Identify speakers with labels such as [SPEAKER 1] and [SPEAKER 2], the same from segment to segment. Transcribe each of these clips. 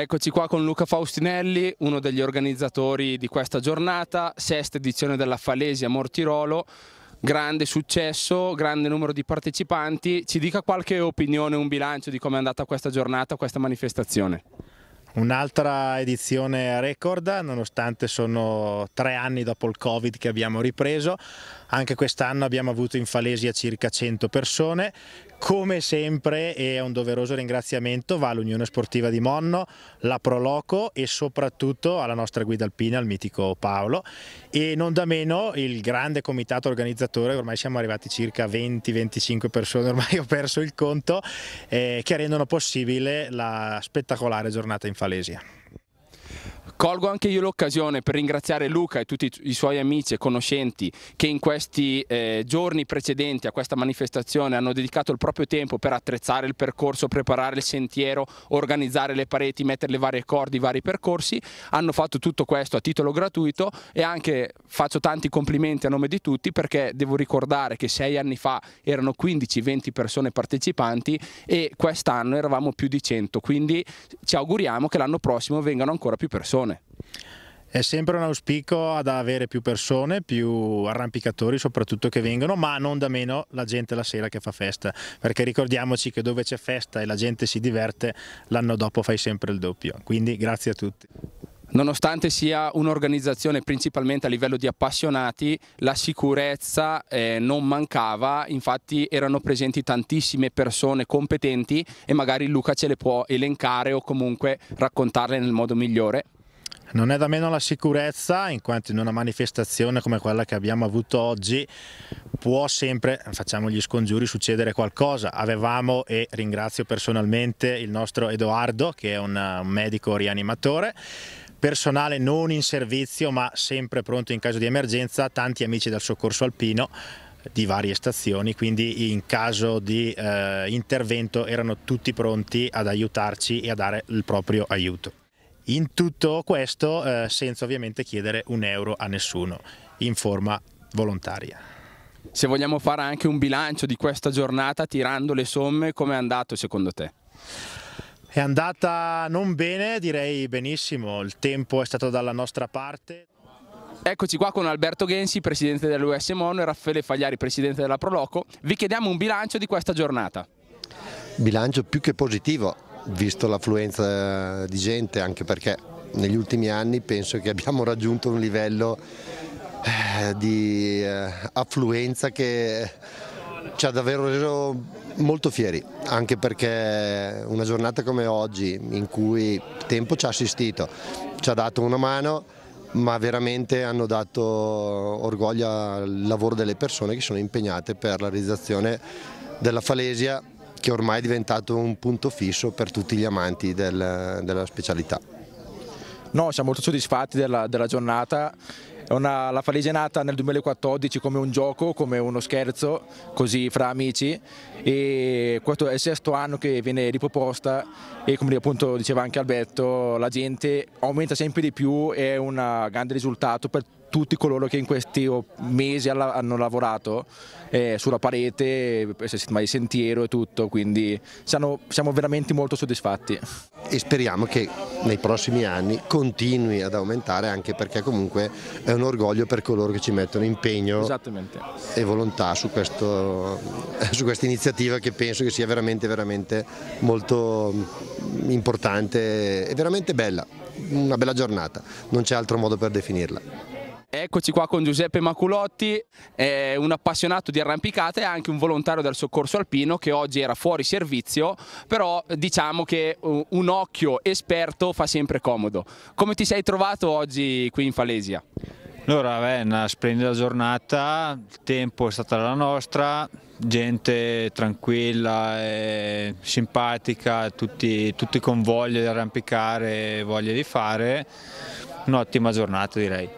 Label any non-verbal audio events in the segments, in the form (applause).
[SPEAKER 1] Eccoci qua con Luca Faustinelli, uno degli organizzatori di questa giornata, sesta edizione della Falesia Mortirolo. Grande successo, grande numero di partecipanti. Ci dica qualche opinione, un bilancio di come è andata questa giornata, questa manifestazione.
[SPEAKER 2] Un'altra edizione record, nonostante sono tre anni dopo il Covid che abbiamo ripreso, anche quest'anno abbiamo avuto in Falesia circa 100 persone come sempre e un doveroso ringraziamento va all'Unione Sportiva di Monno, la Proloco e soprattutto alla nostra guida alpina, al mitico Paolo e non da meno il grande comitato organizzatore, ormai siamo arrivati circa 20-25 persone, ormai ho perso il conto, eh, che rendono possibile la spettacolare giornata in Falesia.
[SPEAKER 1] Colgo anche io l'occasione per ringraziare Luca e tutti i suoi amici e conoscenti che in questi eh, giorni precedenti a questa manifestazione hanno dedicato il proprio tempo per attrezzare il percorso, preparare il sentiero, organizzare le pareti, mettere le varie corde, i vari percorsi. Hanno fatto tutto questo a titolo gratuito e anche faccio tanti complimenti a nome di tutti perché devo ricordare che sei anni fa erano 15-20 persone partecipanti e quest'anno eravamo più di 100, quindi ci auguriamo che l'anno prossimo vengano ancora
[SPEAKER 2] più persone. È sempre un auspicio ad avere più persone, più arrampicatori soprattutto che vengono, ma non da meno la gente la sera che fa festa, perché ricordiamoci che dove c'è festa e la gente si diverte, l'anno dopo fai sempre il doppio. Quindi grazie a tutti.
[SPEAKER 1] Nonostante sia un'organizzazione principalmente a livello di appassionati, la sicurezza eh, non mancava, infatti erano presenti tantissime persone competenti e magari Luca ce le può elencare o comunque raccontarle nel modo migliore.
[SPEAKER 2] Non è da meno la sicurezza, in quanto in una manifestazione come quella che abbiamo avuto oggi può sempre, facciamo gli scongiuri, succedere qualcosa. Avevamo, e ringrazio personalmente il nostro Edoardo, che è un medico rianimatore, personale non in servizio ma sempre pronto in caso di emergenza, tanti amici del soccorso alpino eh, di varie stazioni, quindi in caso di eh, intervento erano tutti pronti ad aiutarci e a dare il proprio aiuto. In tutto questo eh, senza ovviamente chiedere un euro a nessuno, in forma volontaria. Se vogliamo fare anche un bilancio di questa giornata tirando le somme, come è andato secondo te? È andata non bene, direi benissimo, il tempo è stato dalla nostra parte. Eccoci qua con Alberto Gensi, presidente
[SPEAKER 1] dell'US Mono e Raffaele Fagliari, presidente della Proloco. Vi chiediamo un bilancio di questa giornata.
[SPEAKER 3] Bilancio più che positivo, visto l'affluenza di gente, anche perché negli ultimi anni penso che abbiamo raggiunto un livello eh, di eh, affluenza che ci ha davvero reso molto fieri, anche perché una giornata come oggi in cui il tempo ci ha assistito, ci ha dato una mano, ma veramente hanno dato orgoglio al lavoro delle persone che sono impegnate per la realizzazione della Falesia che ormai è diventato un punto fisso per tutti gli amanti del, della specialità.
[SPEAKER 1] No, siamo molto soddisfatti della, della giornata una, la Falese è nata nel 2014 come un gioco, come uno scherzo, così fra amici e questo è il sesto anno che viene riproposta e come appunto diceva anche Alberto la gente aumenta sempre di più, e è un grande risultato per tutti coloro che in questi oh, mesi hanno lavorato eh, sulla parete, eh, il sentiero e tutto, quindi siamo, siamo veramente molto soddisfatti.
[SPEAKER 3] E speriamo che nei prossimi anni continui ad aumentare anche perché comunque è un orgoglio per coloro che ci mettono impegno e volontà su, questo, (laughs) su questa iniziativa che penso che sia veramente, veramente molto mm, importante e veramente bella, una bella giornata, non c'è altro modo per definirla.
[SPEAKER 1] Eccoci qua con Giuseppe Maculotti, eh, un appassionato di arrampicata e anche un volontario del soccorso alpino che oggi era fuori servizio, però diciamo che eh, un occhio esperto fa sempre comodo. Come ti sei trovato oggi qui in Falesia?
[SPEAKER 2] Allora, è una splendida giornata, il tempo è stata la nostra, gente tranquilla e simpatica, tutti, tutti con voglia di arrampicare voglia di fare, un'ottima giornata direi.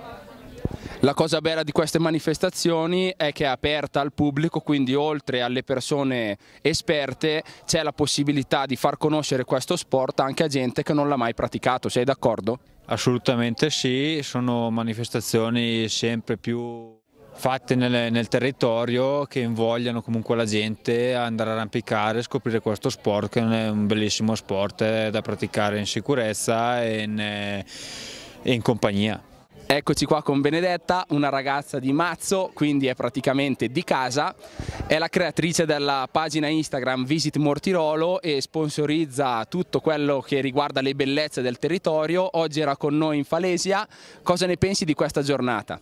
[SPEAKER 2] La cosa bella di queste manifestazioni
[SPEAKER 1] è che è aperta al pubblico, quindi oltre alle persone esperte c'è la possibilità di far conoscere questo sport anche a gente che non l'ha mai praticato, sei d'accordo?
[SPEAKER 2] Assolutamente sì, sono manifestazioni sempre più fatte nel, nel, territorio che invogliano comunque la gente a andare a arrampicare e scoprire questo sport che è un bellissimo sport da praticare in sicurezza e in, eh, in compagnia.
[SPEAKER 1] Eccoci qua con Benedetta, una ragazza di Mazzo, quindi è praticamente di casa, è la creatrice della pagina Instagram Visit Mortirolo e sponsorizza tutto quello che riguarda le bellezze del territorio. Oggi era con noi in Falesia, cosa ne pensi di questa giornata?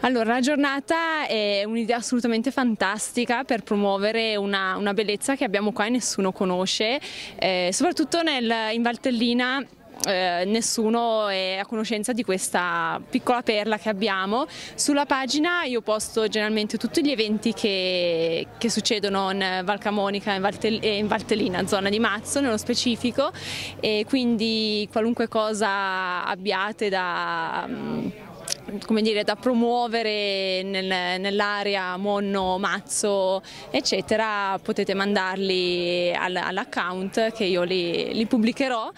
[SPEAKER 4] Allora, la giornata è un'idea assolutamente fantastica per promuovere una, una, bellezza che abbiamo qua e nessuno conosce, eh, soprattutto nel, in Valtellina eh, nessuno è a conoscenza di questa piccola perla che abbiamo. Sulla pagina io posto generalmente tutti gli eventi che, che succedono in Val Camonica e in Valtellina, zona di Mazzo nello specifico e quindi qualunque cosa abbiate da come dire, da promuovere nel, nell'area Monno, Mazzo eccetera potete mandarli al, all'account che io li, li pubblicherò.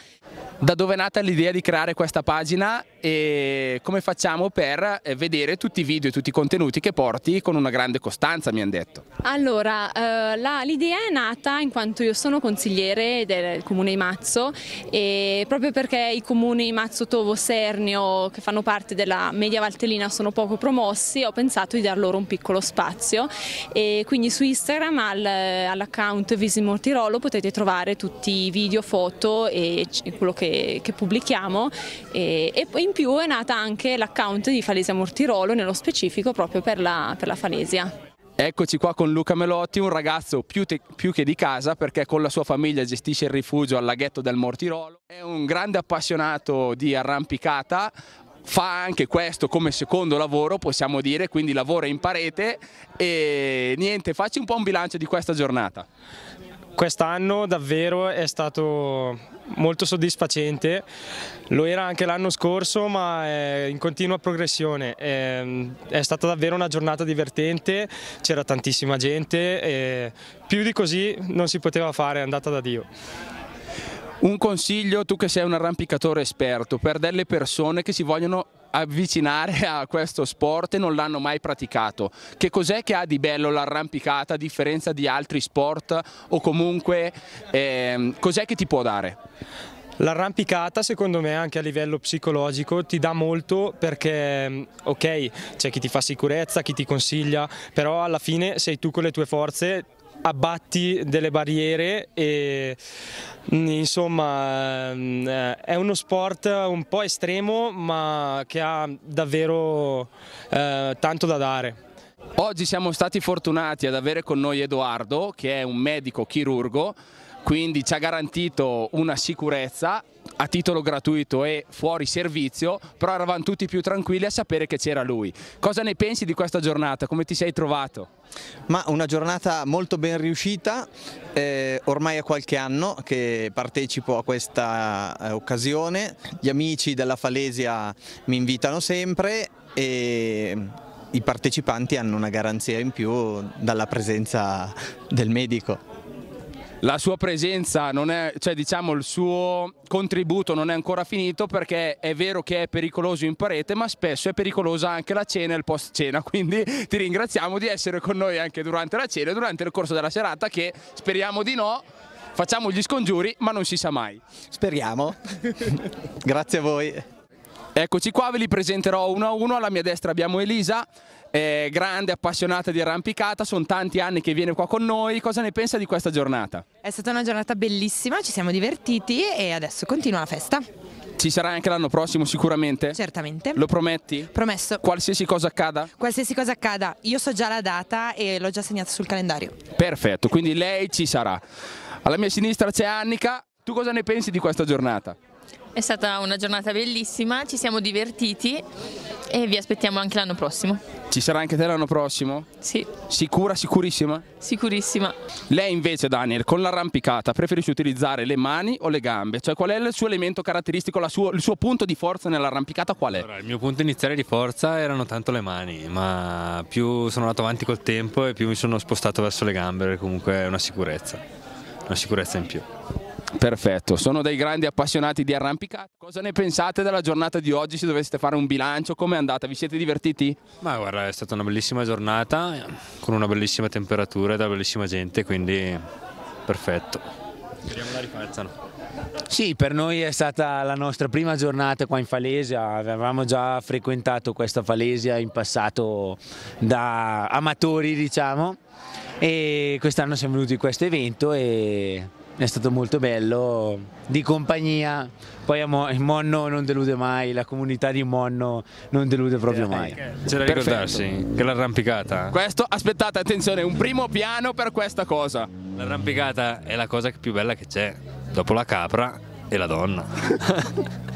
[SPEAKER 1] Da dove è nata l'idea di creare questa pagina e come facciamo per eh, vedere tutti i video e tutti i contenuti che porti con una grande costanza, mi hanno detto?
[SPEAKER 4] Allora, eh, l'idea è nata in quanto io sono consigliere del comune di Mazzo e proprio perché i comuni Mazzo, Tovo, Sernio che fanno parte della media Valtellina sono poco promossi, ho pensato di dar loro un piccolo spazio e quindi su Instagram al, all'account Visimortirolo potete trovare tutti i video, foto e quello che, che pubblichiamo e, e in più è nata anche l'account di Falesia Mortirolo, nello specifico proprio per la, per la Falesia.
[SPEAKER 1] Eccoci qua con Luca Melotti, un ragazzo più, te, più, che di casa perché con la sua famiglia gestisce il rifugio al laghetto del Mortirolo. È un grande appassionato di arrampicata, fa anche questo come secondo lavoro possiamo dire, quindi lavora in parete e niente, facci un po' un bilancio di questa giornata.
[SPEAKER 2] Quest'anno davvero è stato molto soddisfacente, lo era anche l'anno
[SPEAKER 1] scorso ma è in continua progressione, è, è stata davvero una giornata divertente, c'era tantissima gente e più di così non si poteva fare, è andata da Dio. Un consiglio, tu che sei un arrampicatore esperto, per delle persone che si vogliono avvicinare a questo sport e non l'hanno mai praticato. Che cos'è che ha di bello l'arrampicata a differenza di altri sport o comunque eh, cos'è che ti può dare? L'arrampicata secondo me anche a livello
[SPEAKER 2] psicologico ti dà molto perché ok c'è chi ti fa sicurezza, chi ti consiglia, però alla fine sei tu con le tue forze abbatti delle barriere e mm, insomma eh, è uno sport un po'
[SPEAKER 1] estremo ma che ha davvero eh, tanto da dare. Oggi siamo stati fortunati ad avere con noi Edoardo che è un medico chirurgo quindi ci ha garantito una sicurezza a titolo gratuito e fuori servizio, però eravamo tutti più tranquilli a sapere che c'era lui. Cosa ne pensi di questa giornata? Come ti sei trovato? Ma una giornata molto ben riuscita, eh, ormai è qualche anno che partecipo a questa eh, occasione, gli amici della Falesia mi invitano sempre e i partecipanti hanno una
[SPEAKER 4] garanzia in più dalla presenza del medico
[SPEAKER 1] la sua presenza non è, cioè diciamo il suo contributo non è ancora finito perché è vero che è pericoloso in parete ma spesso è pericolosa anche la cena e il post cena (laughs) quindi ti ringraziamo di essere con noi anche durante la cena e durante il corso della serata che speriamo di no facciamo gli scongiuri ma non si sa mai speriamo (laughs) grazie a voi Eccoci qua, ve li presenterò uno a uno, alla mia destra abbiamo Elisa, eh, grande appassionata di arrampicata, sono tanti anni che viene qua con noi, cosa ne pensa di questa giornata?
[SPEAKER 4] È stata una giornata bellissima, ci siamo divertiti e adesso continua la festa.
[SPEAKER 1] Ci sarà anche l'anno prossimo sicuramente? Certamente. Lo prometti? Promesso. Qualsiasi cosa accada?
[SPEAKER 4] Qualsiasi cosa accada, io so già la data e l'ho già segnata sul calendario.
[SPEAKER 1] Perfetto, quindi lei ci sarà. Alla mia sinistra c'è Annika, tu cosa ne pensi di questa giornata?
[SPEAKER 4] È stata una giornata bellissima, ci siamo divertiti e vi aspettiamo anche l'anno prossimo.
[SPEAKER 1] Ci sarà anche te l'anno prossimo? Sì. Sicura, sicurissima?
[SPEAKER 4] Sicurissima.
[SPEAKER 1] Lei invece, Daniel, con l'arrampicata preferisce utilizzare le mani o le gambe? Cioè qual è il suo elemento caratteristico, suo, il suo punto di forza nell'arrampicata qual è? Allora, il
[SPEAKER 2] mio punto iniziale di forza erano tanto le mani, ma più sono andato avanti col tempo e più mi sono spostato verso le gambe, comunque è una sicurezza, una sicurezza in più. Perfetto, sono dei grandi appassionati di arrampicata.
[SPEAKER 1] Cosa ne pensate della giornata di oggi? Se doveste fare un bilancio, come è andata? Vi siete divertiti?
[SPEAKER 2] Ma guarda, è stata una bellissima giornata con una bellissima temperatura e da bellissima gente, quindi perfetto. Speriamo la rifacciano. Sì, per noi è stata la nostra prima giornata qua in Falesia, avevamo già frequentato questa Falesia in passato da amatori diciamo e quest'anno siamo venuti in questo evento e è stato molto bello, di compagnia, poi il Monno non delude mai, la comunità di Monno non delude proprio mai. Eh, c'è da ricordarsi che l'arrampicata...
[SPEAKER 1] Questo, aspettate, attenzione, un primo piano per questa cosa.
[SPEAKER 2] L'arrampicata è la cosa più bella che c'è, dopo la capra e la donna. (laughs)